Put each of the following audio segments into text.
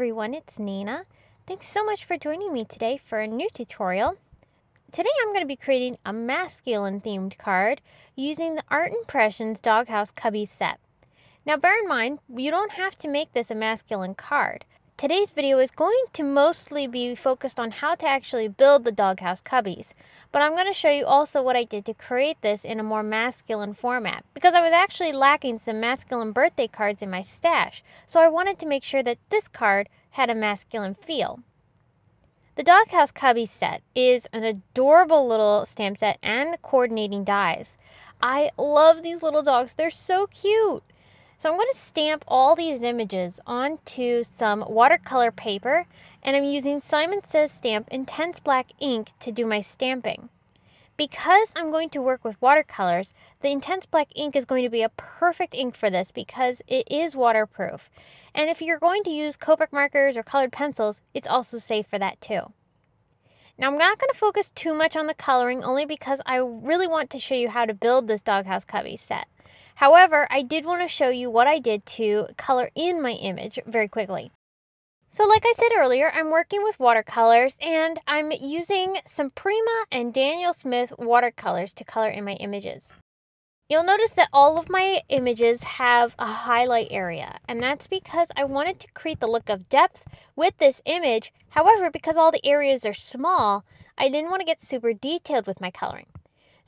everyone, it's Nina. Thanks so much for joining me today for a new tutorial. Today I'm going to be creating a masculine themed card using the Art Impressions Doghouse Cubby set. Now bear in mind, you don't have to make this a masculine card. Today's video is going to mostly be focused on how to actually build the doghouse cubbies, but I'm going to show you also what I did to create this in a more masculine format, because I was actually lacking some masculine birthday cards in my stash, so I wanted to make sure that this card had a masculine feel. The Doghouse Cubby set is an adorable little stamp set and coordinating dies. I love these little dogs, they're so cute! So I'm going to stamp all these images onto some watercolor paper and I'm using Simon Says Stamp Intense Black ink to do my stamping. Because I'm going to work with watercolors, the Intense Black ink is going to be a perfect ink for this because it is waterproof. And if you're going to use Copic markers or colored pencils, it's also safe for that too. Now I'm not going to focus too much on the coloring only because I really want to show you how to build this doghouse cubby set. However, I did want to show you what I did to color in my image very quickly. So like I said earlier, I'm working with watercolors and I'm using some Prima and Daniel Smith watercolors to color in my images. You'll notice that all of my images have a highlight area, and that's because I wanted to create the look of depth with this image. However, because all the areas are small, I didn't want to get super detailed with my coloring.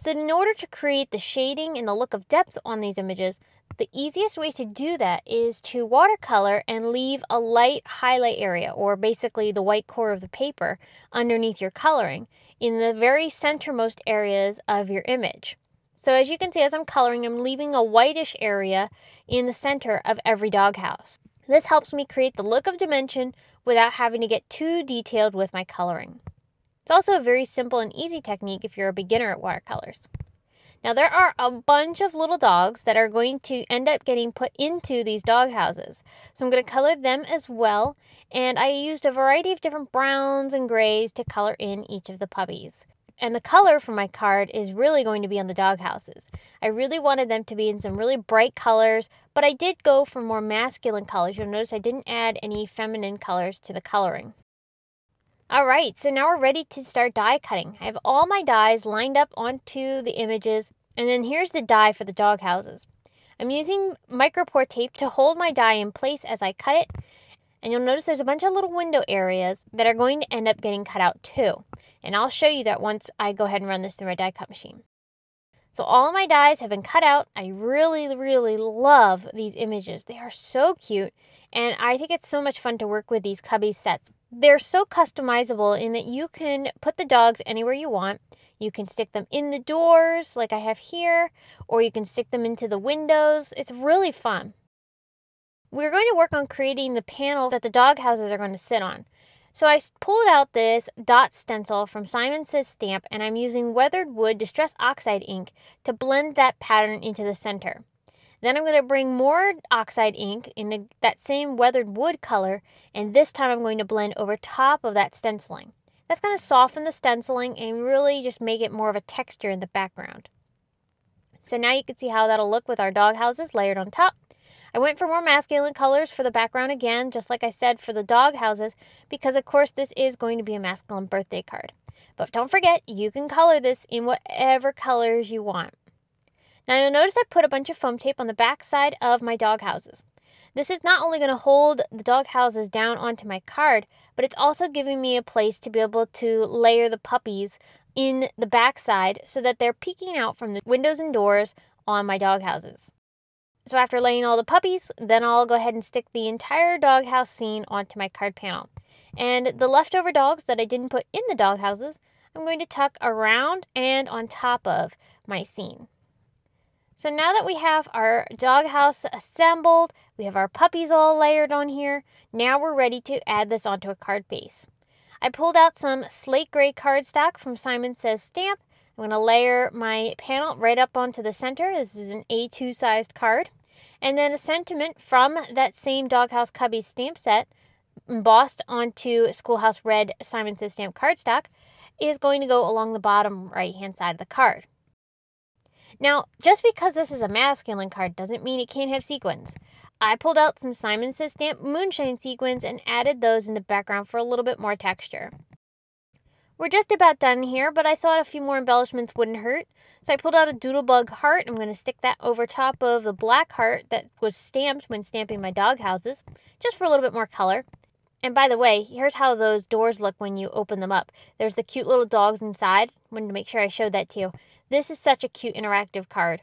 So in order to create the shading and the look of depth on these images, the easiest way to do that is to watercolor and leave a light highlight area, or basically the white core of the paper, underneath your coloring in the very centermost areas of your image. So as you can see, as I'm coloring, I'm leaving a whitish area in the center of every doghouse. This helps me create the look of dimension without having to get too detailed with my coloring. It's also a very simple and easy technique if you're a beginner at watercolors. Now, there are a bunch of little dogs that are going to end up getting put into these dog houses. So I'm going to color them as well. And I used a variety of different browns and grays to color in each of the puppies. And the color for my card is really going to be on the dog houses. I really wanted them to be in some really bright colors, but I did go for more masculine colors. You'll notice I didn't add any feminine colors to the coloring. All right, so now we're ready to start die cutting. I have all my dies lined up onto the images, and then here's the die for the dog houses. I'm using micropore tape to hold my die in place as I cut it, and you'll notice there's a bunch of little window areas that are going to end up getting cut out too. And I'll show you that once I go ahead and run this through my die cut machine. So all my dies have been cut out. I really, really love these images. They are so cute. And I think it's so much fun to work with these cubby sets they're so customizable in that you can put the dogs anywhere you want. You can stick them in the doors, like I have here, or you can stick them into the windows. It's really fun. We're going to work on creating the panel that the dog houses are going to sit on. So I pulled out this dot stencil from Simon Says Stamp, and I'm using weathered wood distress oxide ink to blend that pattern into the center. Then I'm going to bring more oxide ink in that same weathered wood color, and this time I'm going to blend over top of that stenciling. That's going to soften the stenciling and really just make it more of a texture in the background. So now you can see how that'll look with our dog houses layered on top. I went for more masculine colors for the background again, just like I said for the dog houses, because of course this is going to be a masculine birthday card. But don't forget, you can color this in whatever colors you want. Now you'll notice I put a bunch of foam tape on the back side of my dog houses. This is not only going to hold the dog houses down onto my card, but it's also giving me a place to be able to layer the puppies in the backside so that they're peeking out from the windows and doors on my dog houses. So after laying all the puppies, then I'll go ahead and stick the entire doghouse scene onto my card panel. And the leftover dogs that I didn't put in the doghouses, I'm going to tuck around and on top of my scene. So now that we have our doghouse assembled, we have our puppies all layered on here, now we're ready to add this onto a card base. I pulled out some slate gray cardstock from Simon Says Stamp. I'm going to layer my panel right up onto the center. This is an A2 sized card. And then a sentiment from that same Doghouse cubby stamp set embossed onto Schoolhouse Red Simon Says Stamp cardstock is going to go along the bottom right hand side of the card. Now, just because this is a masculine card doesn't mean it can't have sequins. I pulled out some Simon Says Stamp moonshine sequins and added those in the background for a little bit more texture. We're just about done here, but I thought a few more embellishments wouldn't hurt, so I pulled out a doodlebug heart. I'm going to stick that over top of the black heart that was stamped when stamping my dog houses, just for a little bit more color. And by the way, here's how those doors look when you open them up. There's the cute little dogs inside. Wanted to make sure I showed that to you. This is such a cute interactive card.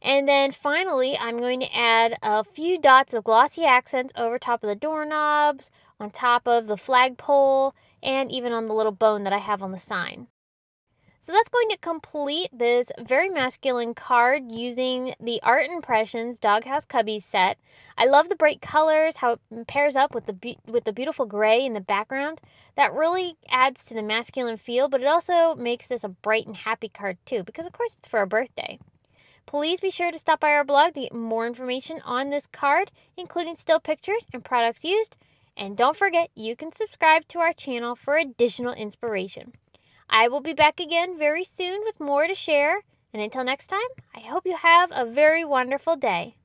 And then finally, I'm going to add a few dots of glossy accents over top of the doorknobs, on top of the flagpole, and even on the little bone that I have on the sign. So that's going to complete this very masculine card using the Art Impressions Doghouse Cubbies set. I love the bright colors, how it pairs up with the with the beautiful gray in the background. That really adds to the masculine feel, but it also makes this a bright and happy card too because of course it's for a birthday. Please be sure to stop by our blog to get more information on this card, including still pictures and products used. And don't forget, you can subscribe to our channel for additional inspiration. I will be back again very soon with more to share. And until next time, I hope you have a very wonderful day.